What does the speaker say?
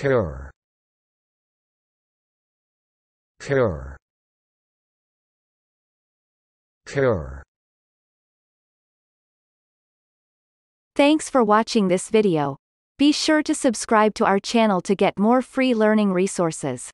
cure cure cure Thanks for watching this video. Be sure to subscribe to our channel to get more free learning resources.